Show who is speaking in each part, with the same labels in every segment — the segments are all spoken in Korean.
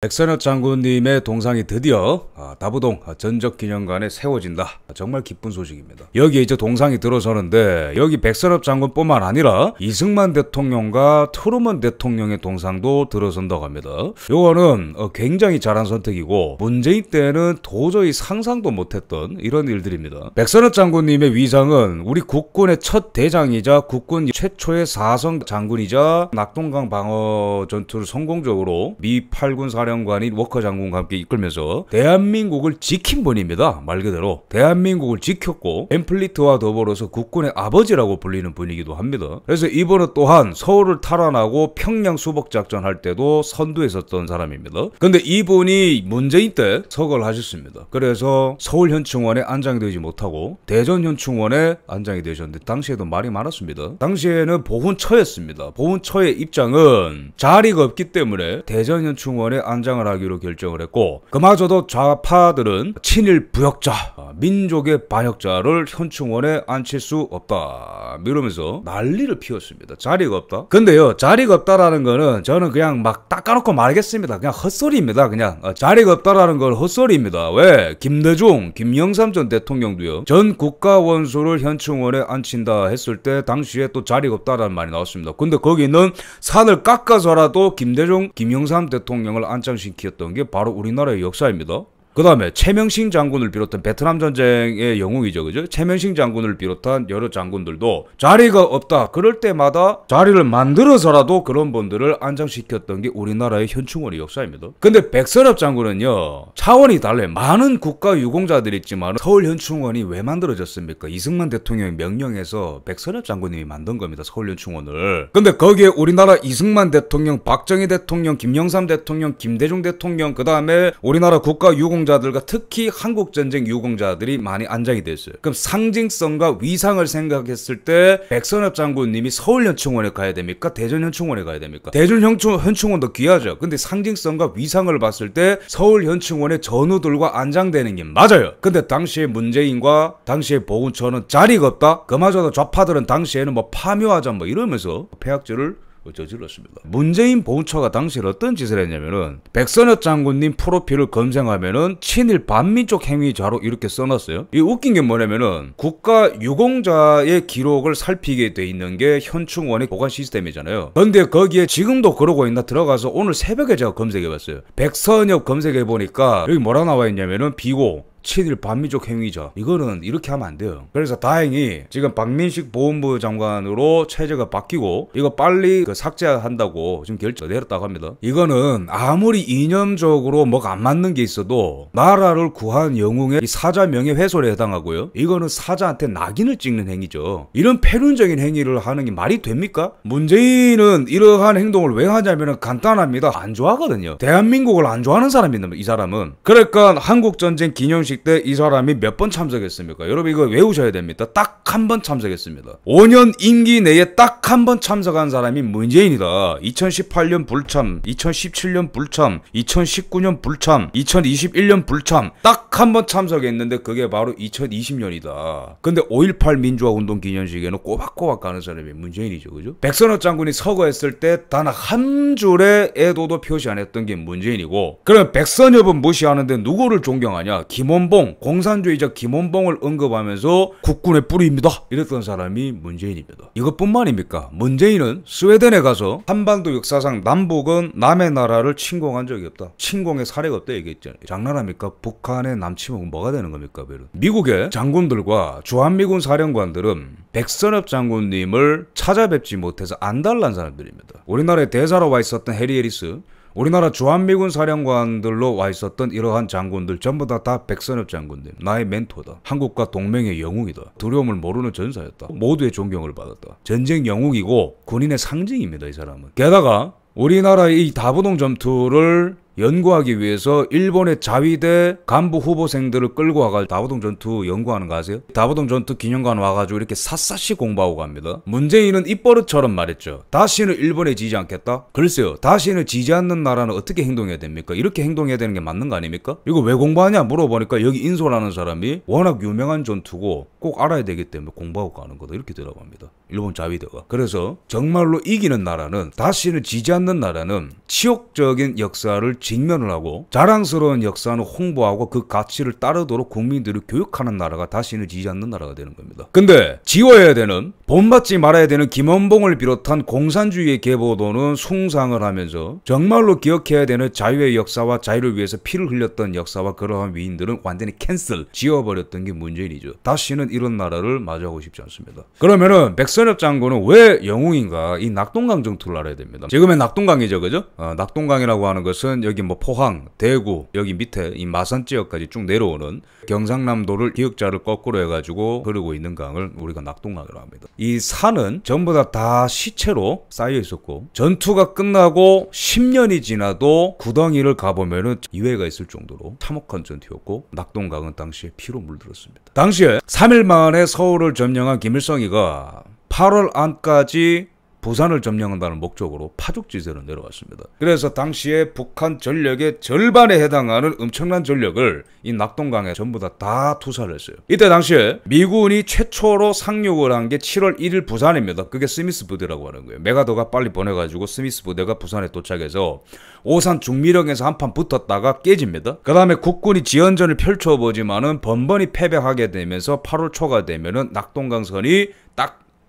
Speaker 1: 백선엽 장군님의 동상이 드디어 아, 다부동 전적기념관에 세워진다. 정말 기쁜 소식입니다. 여기에 이제 동상이 들어서는데 여기 백선엽 장군뿐만 아니라 이승만 대통령과 트루먼 대통령의 동상도 들어선다고 합니다. 이거는 어, 굉장히 잘한 선택이고 문재인 때는 도저히 상상도 못했던 이런 일들입니다. 백선엽 장군님의 위상은 우리 국군의 첫 대장이자 국군 최초의 사성 장군이자 낙동강 방어 전투를 성공적으로 미 8군 사례 사령관인 워커 장군과 함께 이끌면서 대한민국을 지킨 분입니다. 말 그대로 대한민국을 지켰고 앰플리트와 더불어서 국군의 아버지라고 불리는 분이기도 합니다. 그래서 이번에 또한 서울을 탈환하고 평양 수복 작전 할 때도 선두에 섰던 사람입니다. 근데 이분이 문재인 때 석을 하셨습니다. 그래서 서울 현충원에 안장이 되지 못하고 대전 현충원에 안장이 되셨는데 당시에도 말이 많았습니다. 당시에는 보훈처였습니다. 보훈처의 입장은 자리가 없기 때문에 대전 현충원에 안 탄장을 하기로 결정을 했고 그마저도 좌파들은 친일 부역자, 아, 민족의 반역자를 현충원에 앉힐 수 없다 이러면서 난리를 피웠습니다. 자리가 없다. 근데요 자리가 없다라는 거는 저는 그냥 막 닦아놓고 말겠습니다. 그냥 헛소리입니다. 그냥 어, 자리가 없다라는 건 헛소리입니다. 왜 김대중, 김영삼 전 대통령도요 전 국가 원수를 현충원에 앉힌다 했을 때 당시에 또 자리가 없다라는 말이 나왔습니다. 근데 거기는 산을 깎아서라도 김대중, 김영삼 대통령을 앉 반장씩 키였던게 바로 우리나라의 역사입니다. 그 다음에 최명식 장군을 비롯한 베트남 전쟁의 영웅이죠. 그죠? 최명식 장군을 비롯한 여러 장군들도 자리가 없다. 그럴 때마다 자리를 만들어서라도 그런 분들을 안장시켰던 게 우리나라의 현충원의 역사입니다. 근데 백설엽 장군은요. 차원이 달라요. 많은 국가 유공자들이 있지만 서울 현충원이 왜 만들어졌습니까? 이승만 대통령이명령해서 백설엽 장군님이 만든 겁니다. 서울 현충원을. 근데 거기에 우리나라 이승만 대통령, 박정희 대통령, 김영삼 대통령, 김대중 대통령 그 다음에 우리나라 국가 유공자 유공자들과 특히 한국 전쟁 유공자들이 많이 안장이 됐어요. 그럼 상징성과 위상을 생각했을 때 백선엽 장군님이 서울 현충원에 가야 됩니까? 대전 현충원에 가야 됩니까? 대전 현충, 현충원도 귀하죠. 근데 상징성과 위상을 봤을 때 서울 현충원의 전우들과 안장되는 게 맞아요. 근데 당시에 문재인과 당시에 보훈처는 자리가 없다. 그마저도 좌파들은 당시에는 뭐 파묘하자 뭐 이러면서 폐학질를 그 저질렀습니다. 문재인 보훈처가 당시에 어떤 짓을 했냐면은 백선엽 장군님 프로필을 검색하면은 친일 반민족 행위 자로 이렇게 써놨어요. 이 웃긴 게 뭐냐면은 국가 유공자의 기록을 살피게 돼 있는 게 현충원의 보관 시스템이잖아요. 근데 거기에 지금도 그러고 있나 들어가서 오늘 새벽에 제가 검색해봤어요. 백선엽 검색해보니까 여기 뭐라 나와 있냐면은 비고 친일 반미족 행위죠. 이거는 이렇게 하면 안 돼요. 그래서 다행히 지금 박민식 보훈부 장관으로 체제가 바뀌고 이거 빨리 그 삭제한다고 지금 결정 내렸다고 합니다. 이거는 아무리 이념적으로 뭐가 안 맞는 게 있어도 나라를 구한 영웅의 사자 명예 훼손에 해당하고요. 이거는 사자한테 낙인을 찍는 행위죠. 이런 패륜적인 행위를 하는 게 말이 됩니까? 문재인은 이러한 행동을 왜 하냐면 간단합니다. 안 좋아하거든요. 대한민국을 안 좋아하는 사람이 있는 이 사람은. 그러니까 한국전쟁 기념식 공식 때이 사람이 몇 번 참석했습니까? 여러분 이거 외우셔야 됩니다. 딱 한 번 참석했습니다. 5년 임기 내에 딱 한 번 참석한 사람이 문재인이다. 2018년 불참, 2017년 불참, 2019년 불참, 2021년 불참 딱 한 번 참석했는데 그게 바로 2020년이다. 근데 5.18 민주화 운동 기념식에는 꼬박꼬박 가는 사람이 문재인이죠. 그죠? 백선호 장군이 서거했을 때 단 한 줄의 애도도 표시 안 했던 게 문재인이고 그럼 백선엽은 무시하는데 누구를 존경하냐? 김홍 김원봉 공산주의적 김원봉을 언급하면서 국군의 뿌리입니다 이랬던 사람이 문재인입니다. 이것뿐만입니까? 문재인은 스웨덴에 가서 한반도 역사상 남북은 남의 나라를침공한 적이 없다. 침공의 사례가 없다 얘기했잖아요. 장난합니까? 북한의 남침은 뭐가 되는 겁니까? 별은. 미국의 장군들과 주한미군 사령관들은 백선업 장군님을 찾아뵙지 못해서 안달난 사람들입니다. 우리나라에 대사로 와 있었던 해리 에리스 우리나라 주한미군 사령관들로 와 있었던 이러한 장군들 전부 다 다 백선엽 장군들 나의 멘토다 한국과 동맹의 영웅이다 두려움을 모르는 전사였다 모두의 존경을 받았다 전쟁 영웅이고 군인의 상징입니다 이 사람은 게다가 우리나라의 이 다부동 점투를 연구하기 위해서 일본의 자위대 간부 후보생들을 끌고 와가지고 다보동 전투 연구하는 거 아세요? 다보동 전투 기념관 와가지고 이렇게 샅샅이 공부하고 갑니다. 문재인은 입버릇처럼 말했죠. 다시는 일본에 지지 않겠다? 글쎄요. 다시는 지지 않는 나라는 어떻게 행동해야 됩니까? 이렇게 행동해야 되는 게 맞는 거 아닙니까? 이거 왜 공부하냐 물어보니까 여기 인솔하는 사람이 워낙 유명한 전투고 꼭 알아야 되기 때문에 공부하고 가는 거다. 이렇게 대답합니다. 일본 자위대가 그래서 정말로 이기는 나라는 다시는 지지 않는 나라는 치욕적인 역사를 직면을 하고 자랑스러운 역사는 홍보하고 그 가치를 따르도록 국민들을 교육하는 나라가 다시는 지지 않는 나라가 되는 겁니다. 근데 지워야 되는 본받지 말아야 되는 김원봉을 비롯한 공산주의의 계보도는 숭상을 하면서 정말로 기억해야 되는 자유의 역사와 자유를 위해서 피를 흘렸던 역사와 그러한 위인들은 완전히 캔슬 지워버렸던 게 문재인이죠. 다시는 이런 나라를 맞이하고 싶지 않습니다. 그러면은 백성 박선엽 장군은 왜 영웅인가? 이 낙동강 정투를 알아야 됩니다. 지금의 낙동강이죠, 그죠? 어, 낙동강이라고 하는 것은 여기 뭐 포항, 대구, 여기 밑에 이 마산 지역까지 쭉 내려오는 경상남도를 기역자를 거꾸로 해가지고 흐르고 있는 강을 우리가 낙동강이라고 합니다. 이 산은 전부 다, 다 시체로 쌓여 있었고 전투가 끝나고 10년이 지나도 구덩이를 가보면은 이외가 있을 정도로 참혹한 전투였고 낙동강은 당시에 피로 물들었습니다. 당시에 3일 만에 서울을 점령한 김일성이가 8월 안까지 부산을 점령한다는 목적으로 파죽지세로 내려왔습니다. 그래서 당시에 북한 전력의 절반에 해당하는 엄청난 전력을 이 낙동강에 전부 다, 다 투사를 했어요. 이때 당시에 미군이 최초로 상륙을 한 게 7월 1일 부산입니다. 그게 스미스 부대라고 하는 거예요. 메가더가 빨리 보내가지고 스미스 부대가 부산에 도착해서 오산 중미령에서 한판 붙었다가 깨집니다. 그 다음에 국군이 지연전을 펼쳐보지만은 번번이 패배하게 되면서 8월 초가 되면은 낙동강선이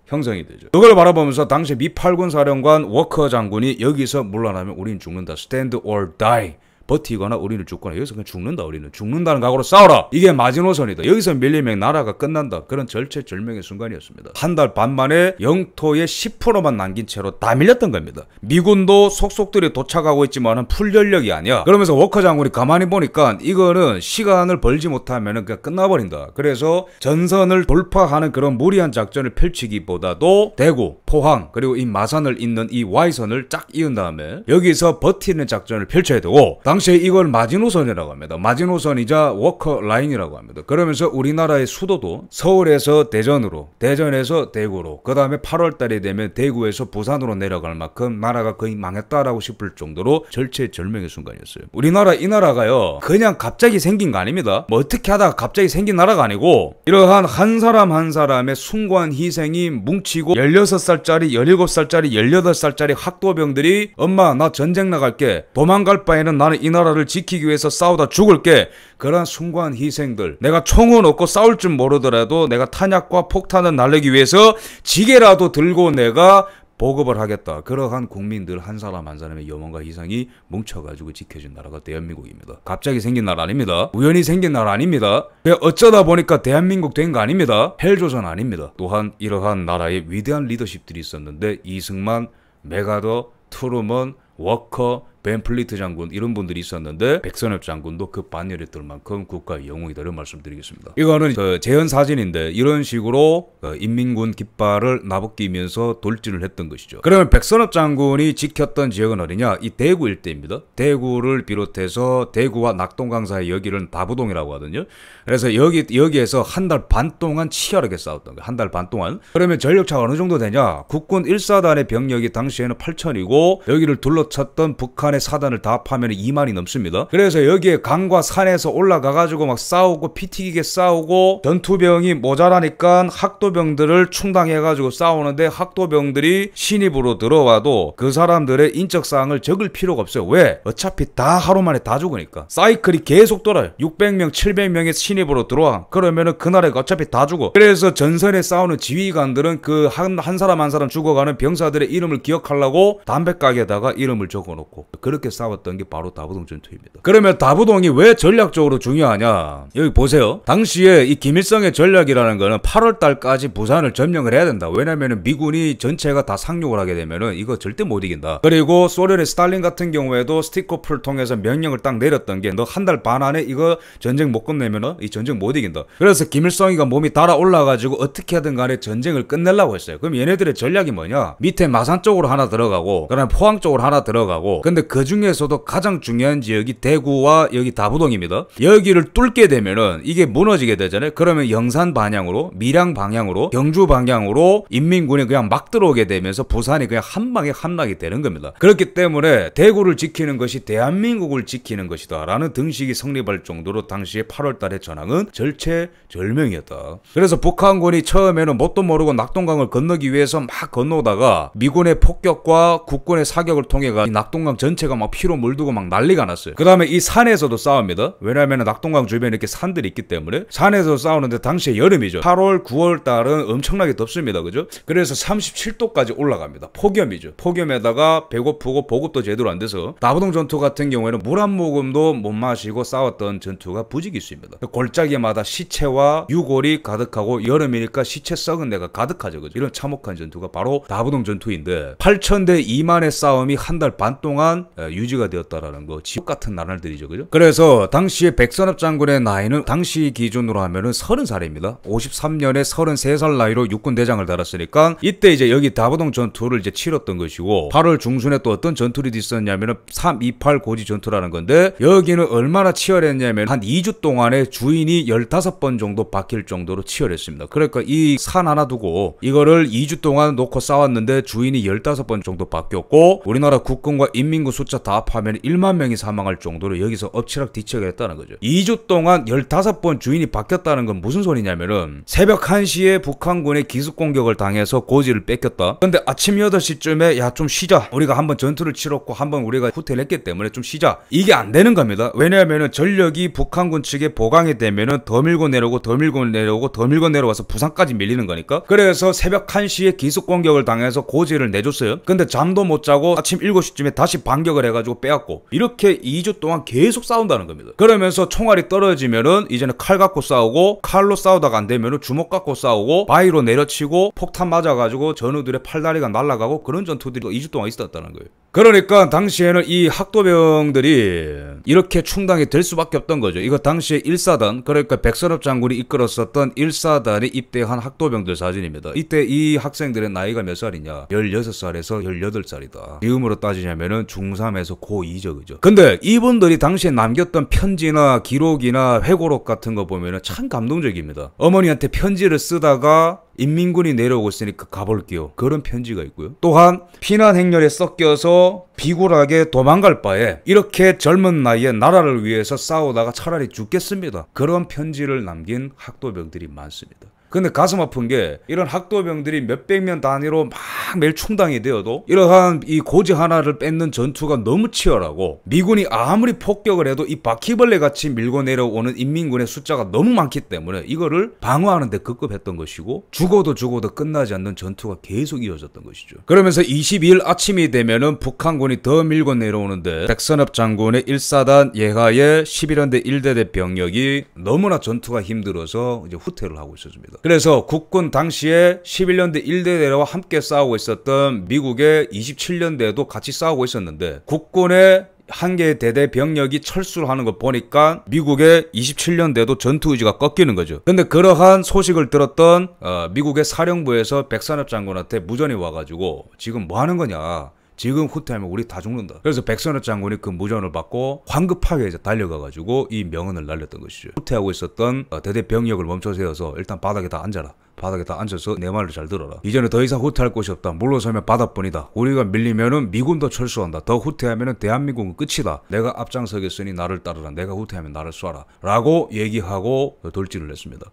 Speaker 1: 형성이 되죠. 이걸 바라보면서 당시 미팔군 사령관 워커 장군이 여기서 물러나면 우린 죽는다. Stand or die. 버티거나 우리는 죽거나 여기서 그냥 죽는다 우리는 죽는다는 각오로 싸워라 이게 마지노선이다 여기서 밀리면 나라가 끝난다 그런 절체절명의 순간이었습니다 한 달 반 만에 영토의 10%만 남긴 채로 다 밀렸던 겁니다 미군도 속속들이 도착하고 있지만 풀전력이 아니야 그러면서 워커 장군이 가만히 보니까 이거는 시간을 벌지 못하면 그냥 끝나버린다 그래서 전선을 돌파하는 그런 무리한 작전을 펼치기보다도 대구 포항 그리고 이 마산을 잇는 이 Y선을 쫙 이은 다음에 여기서 버티는 작전을 펼쳐야 되고 당 당시에 이걸 마지노선이라고 합니다. 마지노선이자 워커 라인이라고 합니다. 그러면서 우리나라의 수도도 서울에서 대전으로, 대전에서 대구로, 그 다음에 8월 달이 되면 대구에서 부산으로 내려갈 만큼 나라가 거의 망했다라고 싶을 정도로 절체절명의 순간이었어요. 우리나라 이 나라가요, 그냥 갑자기 생긴 거 아닙니다. 뭐 어떻게 하다가 갑자기 생긴 나라가 아니고, 이러한 한 사람 한 사람의 숭고한 희생이 뭉치고 16살짜리, 17살짜리, 18살짜리 학도병들이 엄마 나 전쟁 나갈게 도망갈 바에는 나는 이이 나라를 지키기 위해서 싸우다 죽을 게 그런 숭고한 희생들 내가 총은 없고 싸울 줄 모르더라도 내가 탄약과 폭탄을 날리기 위해서 지게라도 들고 내가 보급을 하겠다. 그러한 국민들 한 사람 한 사람의 염원과 희생이 뭉쳐가지고 지켜준 나라가 대한민국입니다. 갑자기 생긴 나라 아닙니다. 우연히 생긴 나라 아닙니다. 어쩌다 보니까 대한민국 된 거 아닙니다. 헬조선 아닙니다. 또한 이러한 나라의 위대한 리더십들이 있었는데 이승만, 메가더, 트루먼, 워커, 벤플리트 장군 이런 분들이 있었는데 백선엽 장군도 그반열에던 만큼 국가의 영웅이다를 말씀드리겠습니다. 이거는 그 재현 사진인데 이런 식으로 그 인민군 깃발을 나부끼면서 돌진을 했던 것이죠. 그러면 백선엽 장군이 지켰던 지역은 어디냐? 이 대구 일대입니다. 대구를 비롯해서 대구와 낙동강 사이 여기를 다부동이라고 하거든요. 그래서 여기 여기에서 한 달 반 동안 치열하게 싸웠던 거예요. 한 달 반 동안. 그러면 전력차가 어느 정도 되냐? 국군 1사단의 병력이 당시에는 8천이고 여기를 둘러쳤던 북한 북한의 사단을 다 파면 2만이 넘습니다. 그래서 여기에 강과 산에서 올라가가지고 막 싸우고 피튀기게 싸우고 전투병이 모자라니까 학도병들을 충당해가지고 싸우는데 학도병들이 신입으로 들어와도 그 사람들의 인적사항을 적을 필요가 없어요. 왜? 어차피 다 하루 만에 다 죽으니까. 사이클이 계속 돌아요. 600명, 700명의 신입으로 들어와. 그러면은 그날에 어차피 다 죽어. 그래서 전선에 싸우는 지휘관들은 그한한 사람 한 사람 죽어가는 병사들의 이름을 기억하려고 담배 가게다가 에 이름을 적어놓고 그렇게 싸웠던 게 바로 다부동 전투입니다. 그러면 다부동이 왜 전략적으로 중요하냐? 여기 보세요. 당시에 이 김일성의 전략이라는 거는 8월 달까지 부산을 점령을 해야 된다. 왜냐면은 미군이 전체가 다 상륙을 하게 되면 이거 절대 못 이긴다. 그리고 소련의 스탈린 같은 경우에도 스티커풀를 통해서 명령을 딱 내렸던 게 너 한 달 반 안에 이거 전쟁 못끝내면이 전쟁 못 이긴다. 그래서 김일성이가 몸이 달아 올라가지고 어떻게 하든 간에 전쟁을 끝내려고 했어요. 그럼 얘네들의 전략이 뭐냐? 밑에 마산 쪽으로 하나 들어가고 그다음에 포항 쪽으로 하나 들어가고 근데 그 중에서도 가장 중요한 지역이 대구와 여기 다부동입니다. 여기를 뚫게 되면은 이게 무너지게 되잖아요. 그러면 영산 방향으로, 밀양 방향으로, 경주 방향으로 인민군이 그냥 막 들어오게 되면서 부산이 그냥 한 방에 함락이 되는 겁니다. 그렇기 때문에 대구를 지키는 것이 대한민국을 지키는 것이다라는 등식이 성립할 정도로 당시에 8월달의 전황은 절체절명이었다. 그래서 북한군이 처음에는 뭣도 모르고 낙동강을 건너기 위해서 막 건너다가 미군의 폭격과 국군의 사격을 통해 가 낙동강 전체 전체가 막 피로 물들고 막 난리가 났어요. 그 다음에 이 산에서도 싸웁니다. 왜냐하면 낙동강 주변에 이렇게 산들이 있기 때문에 산에서 싸우는데 당시에 여름이죠. 8월, 9월 달은 엄청나게 덥습니다. 그죠? 그래서 37도까지 올라갑니다. 폭염이죠. 폭염에다가 배고프고 보급도 제대로 안 돼서 나부동 전투 같은 경우에는 물 한 모금도 못 마시고 싸웠던 전투가 부지기수입니다. 골짜기마다 시체와 유골이 가득하고 여름이니까 시체 썩은 데가 가득하죠. 그죠? 이런 참혹한 전투가 바로 나부동 전투인데 8천대 2만의 싸움이 한 달 반 동안 어, 유지가 되었다라는 거 지옥 같은 나날들이죠 그죠 그래서 당시에 백선업 장군의 나이는 당시 기준으로 하면은 30살입니다 53년에 33살 나이로 육군 대장을 달았으니까 이때 이제 여기 다보동 전투를 이제 치렀던 것이고 8월 중순에 또 어떤 전투를 있었냐면은 328 고지 전투라는 건데 여기는 얼마나 치열했냐면 한 2주 동안에 주인이 15번 정도 바뀔 정도로 치열했습니다 그러니까 이 산 하나 두고 이거를 2주 동안 놓고 싸웠는데 주인이 15번 정도 바뀌었고 우리나라 국군과 인민군 숫자 다 합하면 1만 명이 사망할 정도로 여기서 엎치락 뒤척이 했다는 거죠. 2주 동안 15번 주인이 바뀌었다는 건 무슨 소리냐면은 새벽 1시에 북한군의 기습 공격을 당해서 고지를 뺏겼다. 근데 아침 8시쯤에 야 좀 쉬자. 우리가 한번 전투를 치렀고 한번 우리가 후퇴를 했기 때문에 좀 쉬자. 이게 안 되는 겁니다. 왜냐하면은 전력이 북한군 측에 보강이 되면은 더 밀고 내려오고 더 밀고 내려오고 더 밀고 내려와서 부산까지 밀리는 거니까. 그래서 새벽 1시에 기습 공격을 당해서 고지를 내줬어요. 근데 잠도 못 자고 아침 7시쯤에 다시 반격 공격을 해가지고 빼앗고 이렇게 2주 동안 계속 싸운다는 겁니다. 그러면서 총알이 떨어지면은 이제는 칼 갖고 싸우고 칼로 싸우다가 안 되면은 주먹 갖고 싸우고 바위로 내려치고 폭탄 맞아가지고 전우들의 팔다리가 날아가고 그런 전투들이 2주 동안 있었다는 거예요. 그러니까 당시에는 이 학도병들이 이렇게 충당이 될 수밖에 없던 거죠. 이거 당시에 1사단 그러니까 백선업 장군이 이끌었었던 1사단에 입대한 학도병들 사진입니다. 이때 이 학생들의 나이가 몇 살이냐? 16살에서 18살이다. 지금으로 따지냐면은 중3에서 고2죠. 그죠? 근데 이분들이 당시에 남겼던 편지나 기록이나 회고록 같은 거 보면 은참 감동적입니다. 어머니한테 편지를 쓰다가 인민군이 내려오고 있으니까 가볼게요. 그런 편지가 있고요. 또한 피난 행렬에 섞여서 비굴하게 도망갈 바에 이렇게 젊은 나이에 나라를 위해서 싸우다가 차라리 죽겠습니다. 그런 편지를 남긴 학도병들이 많습니다. 근데 가슴 아픈 게 이런 학도병들이 몇 백 명 단위로 막 매일 충당이 되어도 이러한 이 고지 하나를 뺏는 전투가 너무 치열하고 미군이 아무리 폭격을 해도 이 바퀴벌레 같이 밀고 내려오는 인민군의 숫자가 너무 많기 때문에 이거를 방어하는 데 급급했던 것이고 죽어도 죽어도 끝나지 않는 전투가 계속 이어졌던 것이죠. 그러면서 22일 아침이 되면은 북한군이 더 밀고 내려오는데 백선엽 장군의 1사단 예하의 11연대 1대대 병력이 너무나 전투가 힘들어서 이제 후퇴를 하고 있었습니다. 그래서 국군 당시에 11년대 1대대와 함께 싸우고 있었던 미국의 27년대도 같이 싸우고 있었는데 국군의 한 개의 대대 병력이 철수를 하는 걸 보니까 미국의 27년대도 전투 의지가 꺾이는 거죠. 근데 그러한 소식을 들었던 어, 미국의 사령부에서 백산업 장군한테 무전이 와가지고 지금 뭐 하는 거냐. 지금 후퇴하면 우리 다 죽는다. 그래서 백선엽 장군이 그 무전을 받고 황급하게 이제 달려가가지고 이 명언을 날렸던 것이죠. 후퇴하고 있었던 어, 대대 병력을 멈춰 세워서 일단 바닥에 다 앉아라. 바닥에 다 앉아서 내 말을 잘 들어라. 이전에 더 이상 후퇴할 곳이 없다. 물러서면 바닥뿐이다 우리가 밀리면은 미군도 철수한다. 더 후퇴하면은 대한민국은 끝이다. 내가 앞장서겠으니 나를 따르라. 내가 후퇴하면 나를 쏴라. 라고 얘기하고 돌진을 했습니다.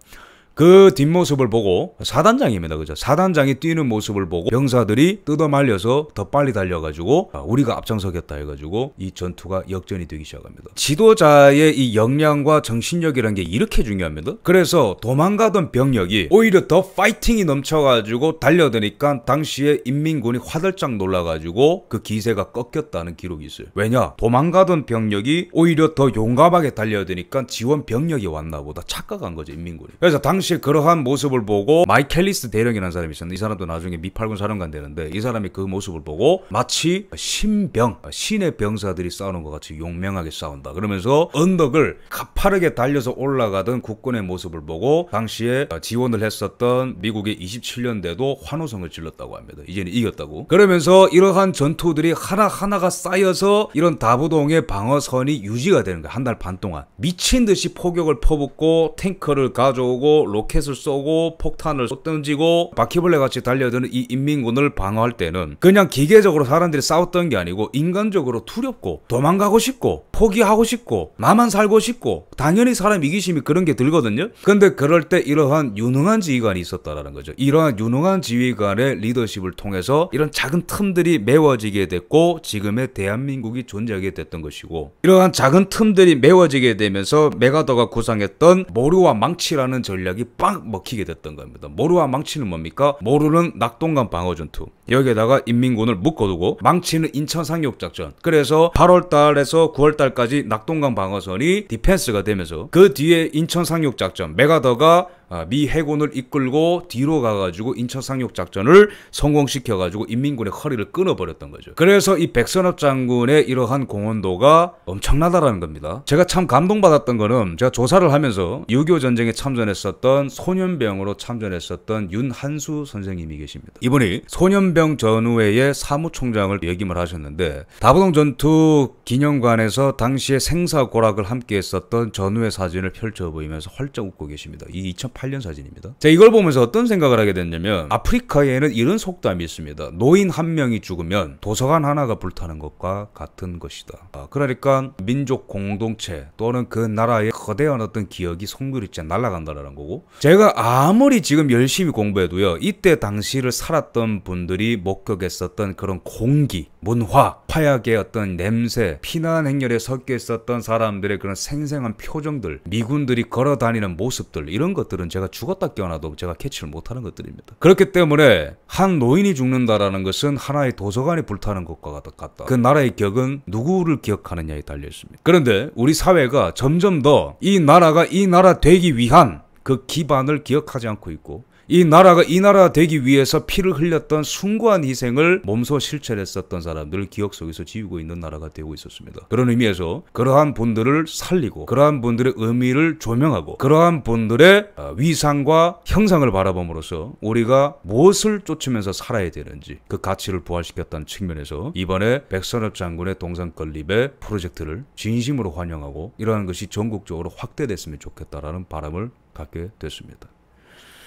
Speaker 1: 그 뒷모습을 보고 사단장입니다. 그죠? 사단장이 뛰는 모습을 보고 병사들이 뜯어말려서 더 빨리 달려가지고 아, 우리가 앞장서겠다 해가지고 이 전투가 역전이 되기 시작합니다. 지도자의 이 역량과 정신력이란 게 이렇게 중요합니다. 그래서 도망가던 병력이 오히려 더 파이팅이 넘쳐가지고 달려드니까 당시에 인민군이 화들짝 놀라가지고 그 기세가 꺾였다는 기록이 있어요. 왜냐? 도망가던 병력이 오히려 더 용감하게 달려드니까 지원 병력이 왔나 보다 착각한 거죠 인민군이. 그래서 당시 당시에 그러한 모습을 보고 마이켈리스 대령이라는 사람이 있었는데 이 사람도 나중에 미팔군 사령관 되는데 이 사람이 그 모습을 보고 마치 신병, 신의 병사들이 싸우는 것 같이 용맹하게 싸운다. 그러면서 언덕을 가파르게 달려서 올라가던 국군의 모습을 보고 당시에 지원을 했었던 미국의 27년대도 환호성을 질렀다고 합니다. 이제는 이겼다고. 그러면서 이러한 전투들이 하나하나가 쌓여서 이런 다부동의 방어선이 유지가 되는 거야. 한 달 반 동안. 미친 듯이 폭격을 퍼붓고 탱크를 가져오고 로켓을 쏘고 폭탄을 쏟던지고 바퀴벌레 같이 달려드는 이 인민군을 방어할 때는 그냥 기계적으로 사람들이 싸웠던 게 아니고 인간적으로 두렵고 도망가고 싶고 포기하고 싶고 나만 살고 싶고 당연히 사람 이기심이 그런 게 들거든요. 근데 그럴 때 이러한 유능한 지휘관이 있었다라는 거죠. 이러한 유능한 지휘관의 리더십을 통해서 이런 작은 틈들이 메워지게 됐고 지금의 대한민국이 존재하게 됐던 것이고 이러한 작은 틈들이 메워지게 되면서 메가더가 구상했던 모류와 망치라는 전략이 빵 먹히게 됐던 겁니다. 모루와 망치는 뭡니까? 모루는 낙동강 방어전투 여기에다가 인민군을 묶어두고 망치는 인천 상륙작전 그래서 8월달에서 9월달까지 낙동강 방어선이 디펜스가 되면서 그 뒤에 인천 상륙작전 메가더가 아, 미 해군을 이끌고 뒤로 가가지고 인천상륙 작전을 성공시켜가지고 인민군의 허리를 끊어버렸던 거죠. 그래서 이백선업 장군의 이러한 공헌도가 엄청나다라는 겁니다. 제가 참 감동받았던 거는 제가 조사를 하면서 6.25 전쟁에 참전했었던 소년병으로 참전했었던 윤한수 선생님이 계십니다. 이분이 소년병 전후회의 사무총장을 역임을 하셨는데 다부동 전투 기념관에서 당시에 생사고락을 함께했었던 전후회 사진을 펼쳐 보이면서 활짝 웃고 계십니다. 이 1998년 사진입니다. 자, 이걸 보면서 어떤 생각을 하게 됐냐면 아프리카에는 이런 속담이 있습니다. 노인 한 명이 죽으면 도서관 하나가 불타는 것과 같은 것이다. 아, 그러니까 민족 공동체 또는 그 나라의 거대한 어떤 기억이 성유리째 날아간다는 거고 제가 아무리 지금 열심히 공부해도요. 이때 당시를 살았던 분들이 목격했었던 그런 공기, 문화, 파약의 어떤 냄새, 피난 행렬에 섞여 있었던 사람들의 그런 생생한 표정들, 미군들이 걸어 다니는 모습들 이런 것들은 것들은 제가 죽었다 깨어나도 제가 캐치를 못하는 것들입니다. 그렇기 때문에 한 노인이 죽는다라는 것은 하나의 도서관이 불타는 것과 같다. 그 나라의 격은 누구를 기억하느냐에 달려 있습니다. 그런데 우리 사회가 점점 더 이 나라가 이 나라 되기 위한 그 기반을 기억하지 않고 있고 이 나라가 이 나라 되기 위해서 피를 흘렸던 숭고한 희생을 몸소 실천했었던 사람들을 기억 속에서 지우고 있는 나라가 되고 있었습니다. 그런 의미에서 그러한 분들을 살리고 그러한 분들의 의미를 조명하고 그러한 분들의 어, 위상과 형상을 바라봄으로써 우리가 무엇을 쫓으면서 살아야 되는지 그 가치를 부활시켰다는 측면에서 이번에 백선엽 장군의 동산 건립의 프로젝트를 진심으로 환영하고 이러한 것이 전국적으로 확대됐으면 좋겠다라는 바람을 갖게 됐습니다.